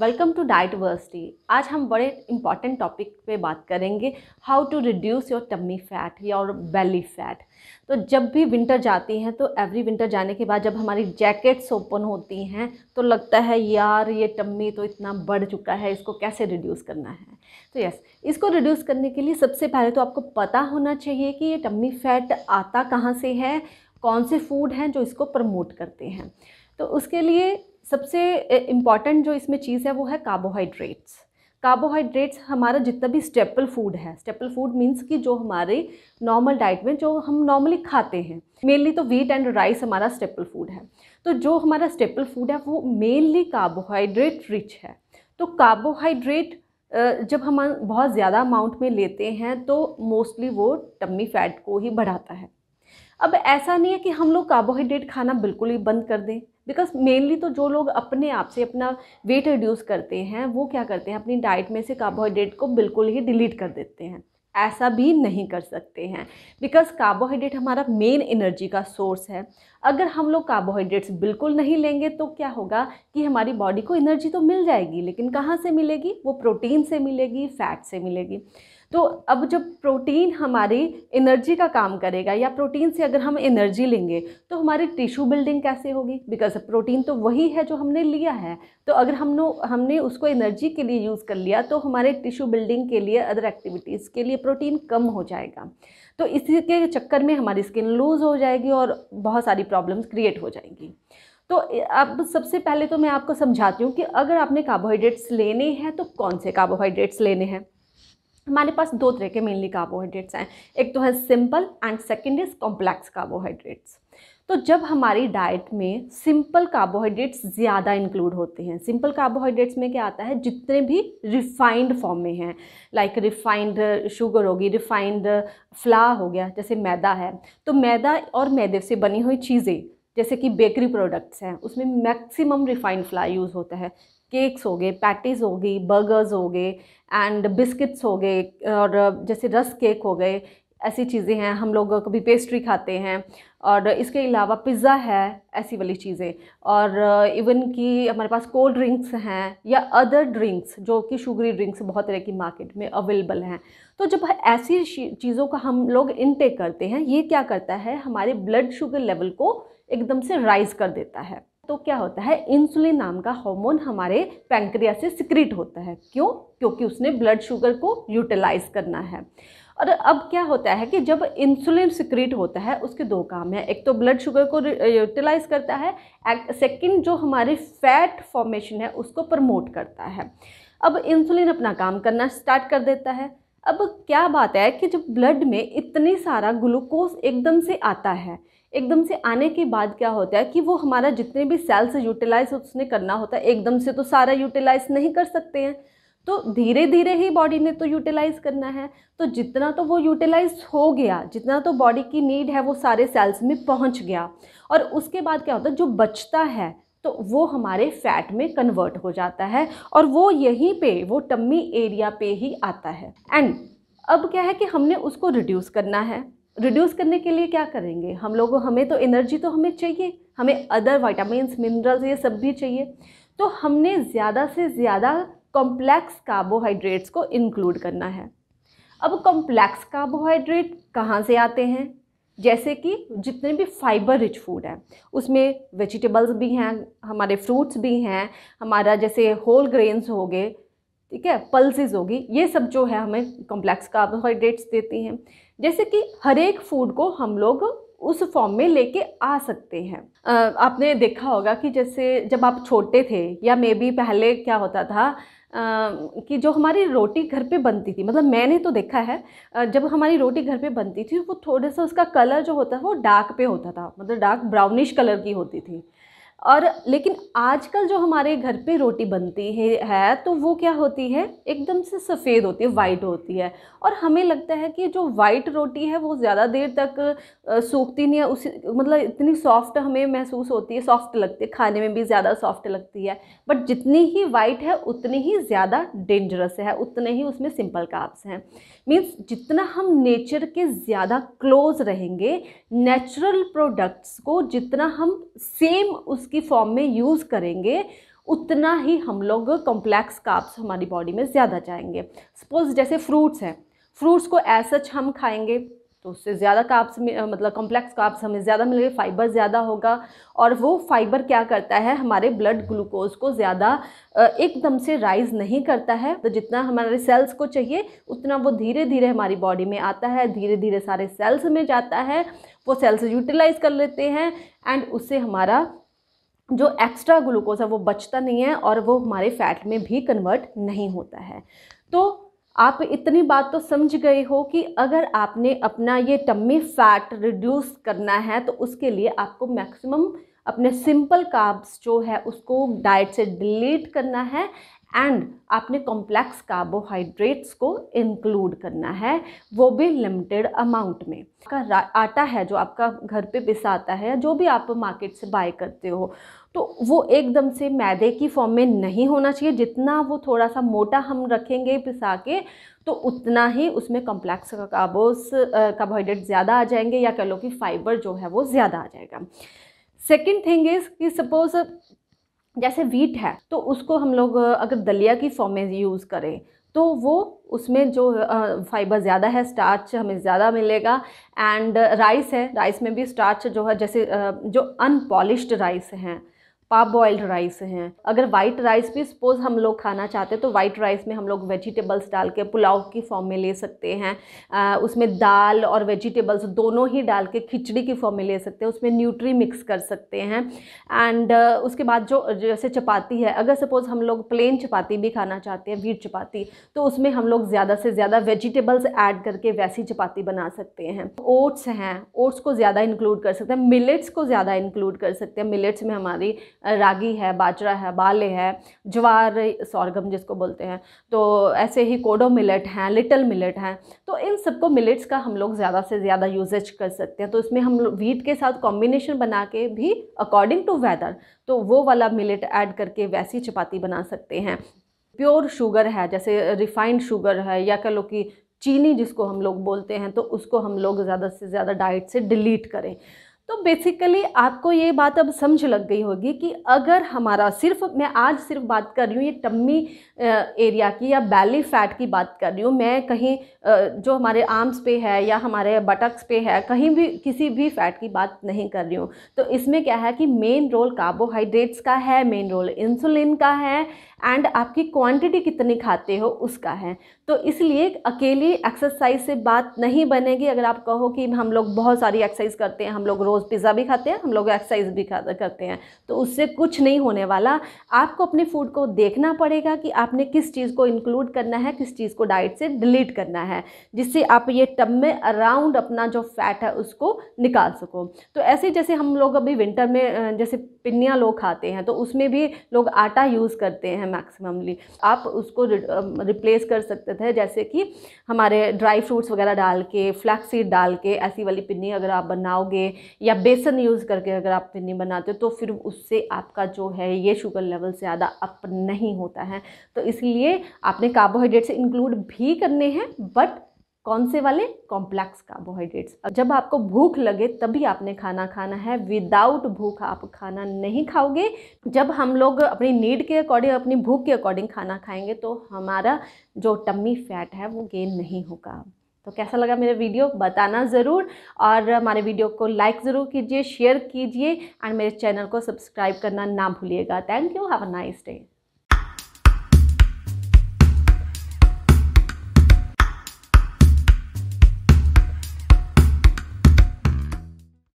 welcome to डाइटवर्सिटी आज हम बड़े इंपॉर्टेंट टॉपिक पे बात करेंगे how to reduce your tummy fat your belly fat तो जब भी विंटर जाती हैं तो एवरी विंटर जाने के बाद जब हमारी जैकेट्स ओपन होती हैं तो लगता है यार ये टम्मी तो इतना बढ़ चुका है इसको कैसे रिड्यूस करना है तो यस इसको रिड्यूस करने के लिए सबसे पहले तो आपको पता होना चाहिए कि ये टम्मी फैट आता कहाँ से है कौन से फूड हैं जो इसको प्रमोट करते हैं तो उसके लिए सबसे इम्पॉर्टेंट जो इसमें चीज़ है वो है कार्बोहाइड्रेट्स कार्बोहाइड्रेट्स हमारा जितना भी स्टेपल फूड है स्टेपल फूड मीन्स कि जो हमारे नॉर्मल डाइट में जो हम नॉर्मली खाते हैं मेनली तो वीट एंड राइस हमारा स्टेपल फूड है तो जो हमारा स्टेपल फूड है वो मेनली कार्बोहाइड्रेट रिच है तो कार्बोहाइड्रेट जब हम बहुत ज़्यादा अमाउंट में लेते हैं तो मोस्टली वो टम्मी फैट को ही बढ़ाता है अब ऐसा नहीं है कि हम लोग कार्बोहाइड्रेट खाना बिल्कुल ही बंद कर दें बिकॉज मेनली तो जो लोग अपने आप से अपना वेट रिड्यूस करते हैं वो क्या करते हैं अपनी डाइट में से कार्बोहाइड्रेट को बिल्कुल ही डिलीट कर देते हैं ऐसा भी नहीं कर सकते हैं बिकॉज कार्बोहाइड्रेट हमारा मेन एनर्जी का सोर्स है अगर हम लोग कार्बोहाइड्रेट्स बिल्कुल नहीं लेंगे तो क्या होगा कि हमारी बॉडी को एनर्जी तो मिल जाएगी लेकिन कहाँ से मिलेगी वो प्रोटीन से मिलेगी फैट से मिलेगी तो अब जब प्रोटीन हमारी एनर्जी का काम करेगा या प्रोटीन से अगर हम एनर्जी लेंगे तो हमारी टिश्यू बिल्डिंग कैसे होगी बिकॉज प्रोटीन तो वही है जो हमने लिया है तो अगर हम हमने उसको एनर्जी के लिए यूज़ कर लिया तो हमारे टिश्यू बिल्डिंग के लिए अदर एक्टिविटीज़ के लिए प्रोटीन कम हो जाएगा तो इसी के चक्कर में हमारी स्किन लूज़ हो जाएगी और बहुत सारी प्रॉब्लम्स क्रिएट हो जाएंगी तो अब सबसे पहले तो मैं आपको समझाती हूँ कि अगर आपने कार्बोहाइड्रेट्स लेने हैं तो कौन से कार्बोहाइड्रेट्स लेने हैं हमारे पास दो तरह के मेनली कार्बोहाइड्रेट्स हैं एक तो है simple and second is complex carbohydrates तो जब हमारी डाइट में सिंपल कार्बोहाइड्रेट्स ज़्यादा इंक्लूड होते हैं सिंपल कार्बोहाइड्रेट्स में क्या आता है जितने भी रिफाइंड फॉर्म में हैं लाइक रिफाइंड शुगर होगी रिफाइंड फ्ला हो गया जैसे मैदा है तो मैदा और मैदे से बनी हुई चीज़ें जैसे कि बेकरी प्रोडक्ट्स हैं उसमें मैक्सिमम रिफाइंड फ्ला यूज़ होता है केक्स हो गए पैटीज़ हो गई बर्गर्स हो गए एंड बिस्किट्स हो गए और जैसे रस केक हो गए ऐसी चीज़ें हैं हम लोग कभी पेस्ट्री खाते हैं और इसके अलावा पिज़्ज़ा है ऐसी वाली चीज़ें और इवन कि हमारे पास कोल्ड ड्रिंक्स हैं या अदर ड्रिंक्स जो कि शुगरी ड्रिंक्स बहुत तरह की मार्केट में अवेलेबल हैं तो जब ऐसी चीज़ों का हम लोग इनटेक करते हैं ये क्या करता है हमारे ब्लड शुगर लेवल को एकदम से राइज़ कर देता है तो क्या होता है इंसुलिन नाम का हार्मोन हमारे पैंक्रिया से सिक्रीट होता है क्यों क्योंकि उसने ब्लड शुगर को यूटिलाइज करना है और अब क्या होता है कि जब इंसुलिन सिक्रीट होता है उसके दो काम हैं एक तो ब्लड शुगर को यूटिलाइज करता है सेकंड जो हमारी फैट फॉर्मेशन है उसको प्रमोट करता है अब इंसुलिन अपना काम करना स्टार्ट कर देता है अब क्या बात है कि जब ब्लड में इतने सारा ग्लूकोज एकदम से आता है एकदम से आने के बाद क्या होता है कि वो हमारा जितने भी सेल्स यूटिलाइज उसने करना होता है एकदम से तो सारा यूटिलाइज नहीं कर सकते हैं तो धीरे धीरे ही बॉडी ने तो यूटिलाइज़ करना है तो जितना तो वो यूटिलाइज हो गया जितना तो बॉडी की नीड है वो सारे सेल्स में पहुंच गया और उसके बाद क्या होता है जो बचता है तो वो हमारे फैट में कन्वर्ट हो जाता है और वो यहीं पे वो टम्मी एरिया पे ही आता है एंड अब क्या है कि हमने उसको रिड्यूस करना है रिड्यूस करने के लिए क्या करेंगे हम लोगों हमें तो एनर्जी तो हमें चाहिए हमें अदर वाइटामस मिनरल्स ये सब भी चाहिए तो हमने ज़्यादा से ज़्यादा कॉम्प्लेक्स कार्बोहाइड्रेट्स को इंक्लूड करना है अब कॉम्प्लेक्स कार्बोहाइड्रेट कहाँ से आते हैं जैसे कि जितने भी फाइबर रिच फूड हैं उसमें वेजिटेबल्स भी हैं हमारे फ्रूट्स भी हैं हमारा जैसे होल ग्रेन्स हो गए ठीक है पल्सिस होगी ये सब जो है हमें कॉम्प्लेक्स कार्बोहाइड्रेट्स देती हैं जैसे कि हर एक फूड को हम लोग उस फॉर्म में लेके आ सकते हैं आपने देखा होगा कि जैसे जब आप छोटे थे या मे बी पहले क्या होता था कि जो हमारी रोटी घर पे बनती थी मतलब मैंने तो देखा है जब हमारी रोटी घर पे बनती थी वो थोड़ा सा उसका कलर जो होता था वो डार्क पे होता था मतलब डार्क ब्राउनिश कलर की होती थी और लेकिन आजकल जो हमारे घर पे रोटी बनती है, है तो वो क्या होती है एकदम से सफ़ेद होती है वाइट होती है और हमें लगता है कि जो वाइट रोटी है वो ज़्यादा देर तक सूखती नहीं है उसी मतलब इतनी सॉफ्ट हमें महसूस होती है सॉफ्ट लगती है खाने में भी ज़्यादा सॉफ्ट लगती है बट जितनी ही वाइट है उतनी ही ज़्यादा डेंजरस है उतने ही उसमें सिंपल काप्स हैं मीन्स जितना हम नेचर के ज़्यादा क्लोज रहेंगे नेचुरल प्रोडक्ट्स को जितना हम सेम उस की फॉर्म में यूज़ करेंगे उतना ही हम लोग कॉम्प्लेक्स काप्स हमारी बॉडी में ज़्यादा जाएंगे सपोज जैसे फ्रूट्स हैं फ्रूट्स को एज सच हम खाएंगे तो उससे ज़्यादा काप्स में मतलब कॉम्प्लेक्स काप्स हमें ज़्यादा मिलेंगे फाइबर ज़्यादा होगा और वो फाइबर क्या करता है हमारे ब्लड ग्लूकोज को ज़्यादा एकदम से राइज नहीं करता है तो जितना हमारे सेल्स को चाहिए उतना वो धीरे धीरे हमारी बॉडी में आता है धीरे धीरे सारे सेल्स में जाता है वो सेल्स यूटिलाइज कर लेते हैं एंड उससे हमारा जो एक्स्ट्रा ग्लूकोज है वो बचता नहीं है और वो हमारे फैट में भी कन्वर्ट नहीं होता है तो आप इतनी बात तो समझ गए हो कि अगर आपने अपना ये टम्मी फैट रिड्यूस करना है तो उसके लिए आपको मैक्सिमम अपने सिंपल काब्स जो है उसको डाइट से डिलीट करना है एंड आपने कॉम्प्लेक्स कार्बोहाइड्रेट्स को इंक्लूड करना है वो भी लिमिटेड अमाउंट में आपका आटा है जो आपका घर पे पिसाता है जो भी आप मार्केट से बाय करते हो तो वो एकदम से मैदे की फॉर्म में नहीं होना चाहिए जितना वो थोड़ा सा मोटा हम रखेंगे पिसा के तो उतना ही उसमें कॉम्प्लेक्स काबोस कार्बोहाइड्रेट ज़्यादा आ जाएंगे या कह लो कि फाइबर जो है वो ज़्यादा आ जाएगा सेकेंड थिंग इज़ कि सपोज जैसे वीट है तो उसको हम लोग अगर दलिया की फॉर्म में यूज़ करें तो वो उसमें जो फाइबर ज़्यादा है स्टार्च हमें ज़्यादा मिलेगा एंड राइस है राइस में भी स्टार्च जो है जैसे जो अनपॉलिश्ड राइस हैं पाप बॉयल्ड राइस हैं अगर वाइट राइस भी सपोज़ हम लोग खाना चाहते हैं तो वाइट राइस में हम लोग वेजिटेबल्स डाल के पुलाव की फॉर्म में ले सकते हैं आ, उसमें दाल और वेजिटेबल्स दोनों ही डाल के खिचड़ी की फॉर्म में ले सकते हैं उसमें न्यूट्री मिक्स कर सकते हैं एंड उसके बाद जो जैसे चपाती है अगर सपोज़ हम लोग प्लेन चपाती भी खाना चाहते हैं वीट चपाती तो उसमें हम लोग ज़्यादा से ज़्यादा वेजिटेबल्स ऐड करके वैसी चपाती बना सकते हैं ओट्स हैं ओट्स को ज़्यादा इंक्लूड कर सकते हैं मिलेट्स को ज़्यादा इंक्लूड कर सकते हैं मिलेट्स में हमारी रागी है बाजरा है बाले है ज्वार सौरगम जिसको बोलते हैं तो ऐसे ही कोडो मिलेट हैं लिटल मिलेट हैं तो इन सबको मिलेट्स का हम लोग ज़्यादा से ज़्यादा यूजेज कर सकते हैं तो इसमें हम वीट के साथ कॉम्बिनेशन बना के भी अकॉर्डिंग टू वेदर तो वो वाला मिलेट ऐड करके वैसी चपाती बना सकते हैं प्योर शुगर है जैसे रिफाइंड शुगर है या कह लो कि चीनी जिसको हम लोग बोलते हैं तो उसको हम लोग ज़्यादा से ज़्यादा डाइट से डिलीट करें तो बेसिकली आपको ये बात अब समझ लग गई होगी कि अगर हमारा सिर्फ मैं आज सिर्फ बात कर रही हूँ ये टम्मी एरिया की या बैली फैट की बात कर रही हूँ मैं कहीं जो हमारे आर्म्स पे है या हमारे बटक्स पे है कहीं भी किसी भी फैट की बात नहीं कर रही हूँ तो इसमें क्या है कि मेन रोल कार्बोहाइड्रेट्स का है मेन रोल इंसुलिन का है एंड आपकी क्वांटिटी कितनी खाते हो उसका है तो इसलिए अकेली एक्सरसाइज से बात नहीं बनेगी अगर आप कहो कि हम लोग बहुत सारी एक्सरसाइज करते हैं हम लोग रोज़ पिज़्ज़ा भी खाते हैं हम लोग एक्सरसाइज भी करते हैं तो उससे कुछ नहीं होने वाला आपको अपने फूड को देखना पड़ेगा कि आपने किस चीज़ को इंक्लूड करना है किस चीज़ को डाइट से डिलीट करना है जिससे आप ये टब में अराउंड अपना जो फैट है उसको निकाल सको तो ऐसे जैसे हम लोग अभी विंटर में जैसे पिन्नियाँ लोग खाते हैं तो उसमें भी लोग आटा यूज़ करते हैं मैक्सिममली आप उसको रिप्लेस कर सकते थे जैसे कि हमारे ड्राई फ्रूट्स वगैरह डाल के फ्लैक्सीड डाल के ऐसी वाली पिन्नी अगर आप बनाओगे या बेसन यूज़ करके अगर आप पिन्नी बनाते हो तो फिर उससे आपका जो है ये शुगर लेवल ज़्यादा अप नहीं होता है तो इसलिए आपने कार्बोहाइड्रेट्स इंक्लूड भी करने हैं बट कौन से वाले कॉम्प्लेक्स कार्बोहाइड्रेट्स जब आपको भूख लगे तभी आपने खाना खाना है विदाउट भूख आप खाना नहीं खाओगे जब हम लोग अपनी नीड के अकॉर्डिंग अपनी भूख के अकॉर्डिंग खाना खाएंगे तो हमारा जो टम्मी फैट है वो गेन नहीं होगा तो कैसा लगा मेरा वीडियो बताना ज़रूर और हमारे वीडियो को लाइक ज़रूर कीजिए शेयर कीजिए एंड मेरे चैनल को सब्सक्राइब करना ना भूलिएगा thank you have a nice day